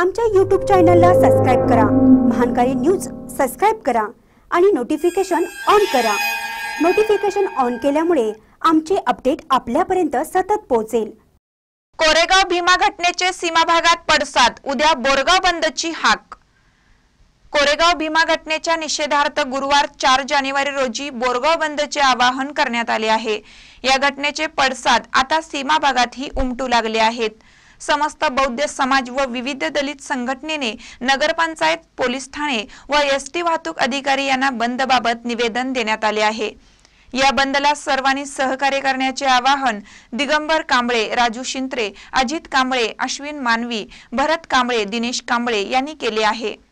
आमच्या यूट्यूब चॅनलला सबस्क्राईब करा महानकारी न्यूज सबस्क्राईब करा आणि नोटिफिकेशन ऑन करा नोटिफिकेशन ऑन केल्यामुळे आमचे अपडेट आपल्यापर्यंत सतत पोहोचेल कोरेगाव भीमा घटनेचे सीमा भागात पडसाद उद्या बोरगाव बंदची हाक कोरेगाव भीमा घटनेच्या निषेधार्थ गुरुवार चार जानेवारी रोजी बोरगाव बंदचे आवाहन करण्यात आले आहे या घटनेचे पडसाद आता सीमा भागातही उमटू लागले आहेत समस्त बौद्ध समाज व विविध दलित संघटनेने नगरपंचायत पोलीस ठाणे व एस टी वाहतूक अधिकारी यांना बंदबाबत निवेदन देण्यात आले आहे या बंदला सर्वांनी सहकार्य करण्याचे आवाहन दिगंबर कांबळे राजू शिंत्रे अजित कांबळे अश्विन मानवी भरत कांबळे दिनेश कांबळे यांनी केले आहे